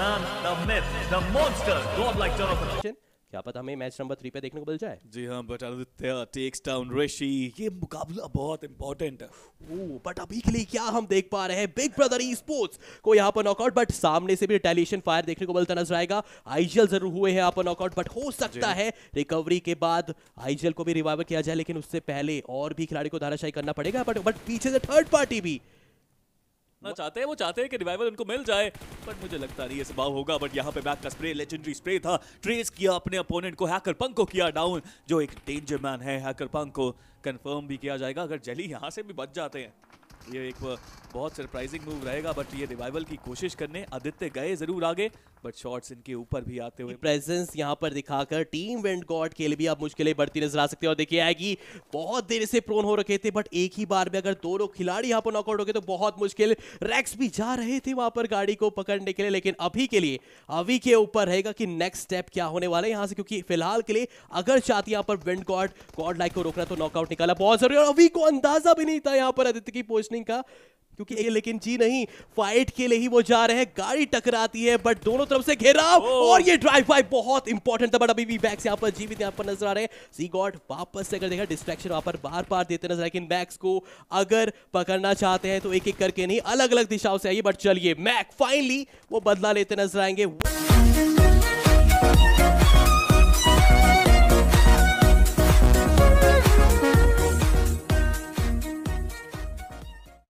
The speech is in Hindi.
man the myth the monster godlike turn क्या पता हमें मैच नंबर थ्री पे देखने को मिल जाए जी हाँ but Aditya takes down Rishi ये मुकाबला बहुत इंपॉर्टेंट है ओह बट अभी के लिए क्या हम देख पा रहे हैं बिग ब्रदर ई स्पोर्ट्स को यहाँ पर नॉकआउट बट सामने से भी रिटेलिएशन फायर देखने को मिलता नजर आएगा आईजीएल जरूर हुए हैं यहाँ पर नॉकआउट बट हो सकता है रिकवरी के बाद आईजीएल को भी रिवाइवल किया जाए लेकिन उससे पहले और भी खिलाड़ी को धाराशाही करना पड़ेगा बट बट पीछे से थर्ड पार्टी भी ना चाहते हैं वो चाहते हैं कि रिवाइवल उनको मिल जाए बट मुझे लगता नहीं ये संभाव होगा बट यहाँ पे बैक का स्प्रे लेजेंडरी स्प्रे था ट्रेस किया अपने अपोनेंट को हैकर पंक को किया डाउन जो एक डेंजर मैन है हैकर पंक को कंफर्म भी किया जाएगा अगर जली यहाँ से भी बच जाते हैं ये एक बहुत सरप्राइजिंग मूव रहेगा बट ये रिवाइवल की कोशिश करने आदित्य गए जरूर आगे बट शॉट्स इनके ऊपर भी आते हुए प्रेजेंस यहाँ पर दिखाकर टीम वेंट गॉड के लिए भी आप मुश्किलें बढ़ती नजर आ सकते हैं और देखिए आएगी बहुत देर से प्रोन हो रखे थे बट एक ही बार में अगर दो खिलाड़ी यहाँ पर नॉकआउट हो गए तो बहुत मुश्किल रैक्स भी जा रहे थे वहां पर गाड़ी को पकड़ने के लिए लेकिन अभी के लिए अभी के ऊपर रहेगा कि नेक्स्ट स्टेप क्या होने वाला है यहाँ से क्योंकि फिलहाल के लिए अगर चाहती यहाँ पर वेंट गॉड गॉड लाइक को रोकना तो नॉकआउट निकाला बहुत जरूरी और अभी को अंदाजा भी नहीं था यहाँ पर आदित्य की पोस्ट पोजिशनिंग का क्योंकि ए, लेकिन जी नहीं फाइट के लिए ही वो जा रहे हैं गाड़ी टकराती है बट दोनों तरफ से घेराव और ये ड्राइव बाय बहुत इंपॉर्टेंट था बट अभी भी बैक्स यहाँ पर जीवित यहाँ पर नजर आ रहे हैं सी गॉड वापस से अगर देखा डिस्ट्रैक्शन वहां पर बार बार देते नजर लेकिन मैक्स को अगर पकड़ना चाहते हैं तो एक एक करके नहीं अलग अलग दिशाओं से आइए बट चलिए मैक फाइनली वो बदला लेते नजर आएंगे